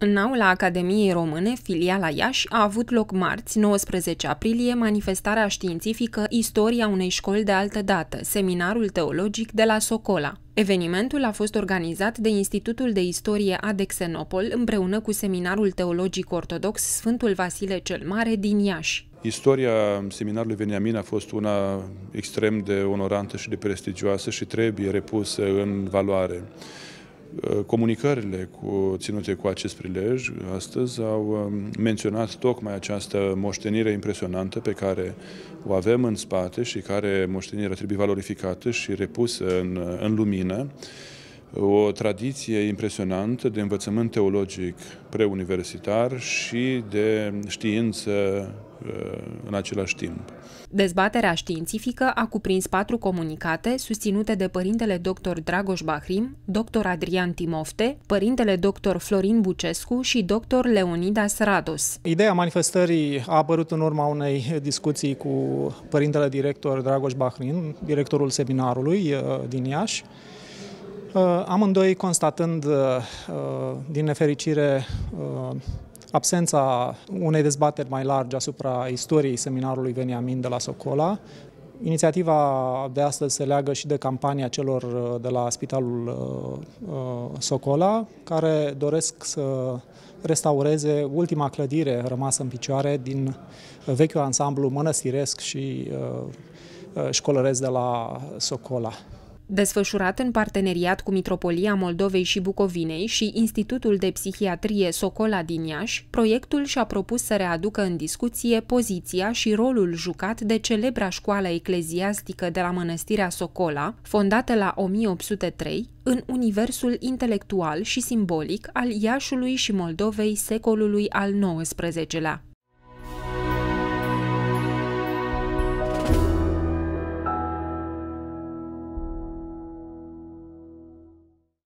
În aula Academiei Române, filiala Iași, a avut loc marți, 19 aprilie, manifestarea științifică Istoria unei școli de altă dată, seminarul teologic de la Socola. Evenimentul a fost organizat de Institutul de Istorie Adexenopol împreună cu Seminarul Teologic Ortodox Sfântul Vasile cel Mare din Iași. Istoria seminarului Veniamin a fost una extrem de onorantă și de prestigioasă și trebuie repusă în valoare. Uh, comunicările cu, ținute cu acest prilej uh, astăzi au um, menționat tocmai această moștenire impresionantă pe care o avem în spate și care moștenirea trebuie valorificată și repusă în, uh, în lumină o tradiție impresionantă de învățământ teologic preuniversitar și de știință uh, în același timp. Dezbaterea științifică a cuprins patru comunicate susținute de părintele dr. Dragoș Bahrim, dr. Adrian Timofte, părintele dr. Florin Bucescu și dr. Leonidas Rados. Ideea manifestării a apărut în urma unei discuții cu părintele director Dragoș Bahrim, directorul seminarului uh, din Iași, Uh, amândoi constatând, uh, uh, din nefericire, absența unei dezbateri mai largi asupra istoriei seminarului Veniamin de la Socola, Inițiativa de astăzi se leagă și de campania celor de la Spitalul Socola, care doresc să restaureze ultima clădire rămasă în picioare din vechiul ansamblu mănăstiresc și școlăresc de la Socola. Desfășurat în parteneriat cu Mitropolia Moldovei și Bucovinei și Institutul de Psihiatrie Socola din Iași, proiectul și-a propus să readucă în discuție poziția și rolul jucat de celebra școală ecleziastică de la Mănăstirea Socola, fondată la 1803, în universul intelectual și simbolic al Iașului și Moldovei secolului al XIX-lea.